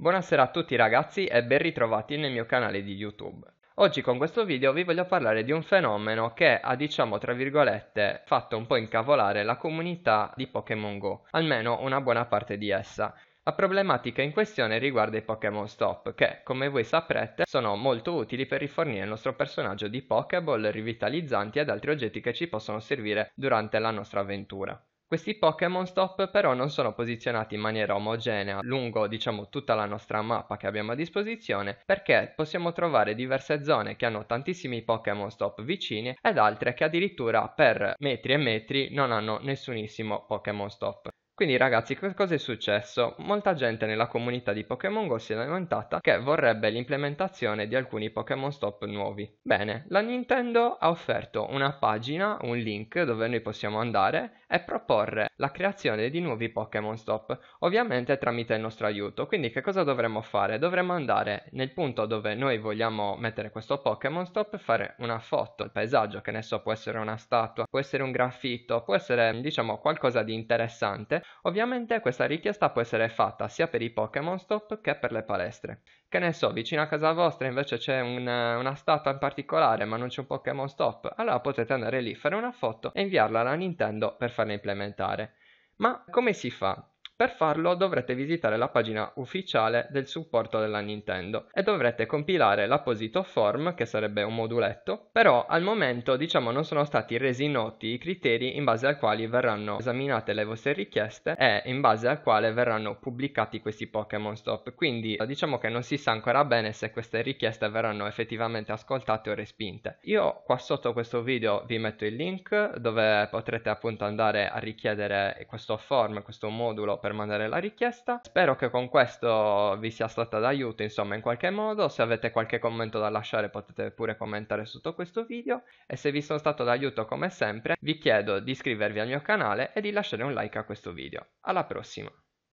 Buonasera a tutti ragazzi e ben ritrovati nel mio canale di YouTube. Oggi con questo video vi voglio parlare di un fenomeno che ha diciamo tra virgolette fatto un po' incavolare la comunità di Pokémon Go, almeno una buona parte di essa. La problematica in questione riguarda i Pokémon Stop, che, come voi saprete, sono molto utili per rifornire il nostro personaggio di Pokéball, rivitalizzanti ed altri oggetti che ci possono servire durante la nostra avventura. Questi Pokémon Stop però non sono posizionati in maniera omogenea lungo diciamo tutta la nostra mappa che abbiamo a disposizione perché possiamo trovare diverse zone che hanno tantissimi Pokémon Stop vicini ed altre che addirittura per metri e metri non hanno nessunissimo Pokémon Stop. Quindi ragazzi, cosa è successo? Molta gente nella comunità di Pokémon Go si è lamentata che vorrebbe l'implementazione di alcuni Pokémon Stop nuovi. Bene, la Nintendo ha offerto una pagina, un link dove noi possiamo andare e proporre la creazione di nuovi Pokémon Stop, ovviamente tramite il nostro aiuto. Quindi che cosa dovremmo fare? Dovremmo andare nel punto dove noi vogliamo mettere questo Pokémon Stop, e fare una foto, il paesaggio, che ne so, può essere una statua, può essere un graffito, può essere diciamo qualcosa di interessante Ovviamente questa richiesta può essere fatta sia per i Pokémon Stop che per le palestre. Che ne so, vicino a casa vostra invece c'è una, una statua in particolare ma non c'è un Pokémon Stop, allora potete andare lì, fare una foto e inviarla alla Nintendo per farla implementare. Ma come si fa? Per farlo dovrete visitare la pagina ufficiale del supporto della Nintendo e dovrete compilare l'apposito form che sarebbe un moduletto, però al momento diciamo non sono stati resi noti i criteri in base ai quali verranno esaminate le vostre richieste e in base al quale verranno pubblicati questi Pokémon Stop, quindi diciamo che non si sa ancora bene se queste richieste verranno effettivamente ascoltate o respinte. Io qua sotto questo video vi metto il link dove potrete appunto andare a richiedere questo form, questo modulo per per mandare la richiesta. Spero che con questo vi sia stata d'aiuto, insomma, in qualche modo. Se avete qualche commento da lasciare potete pure commentare sotto questo video e se vi sono stato d'aiuto come sempre vi chiedo di iscrivervi al mio canale e di lasciare un like a questo video. Alla prossima!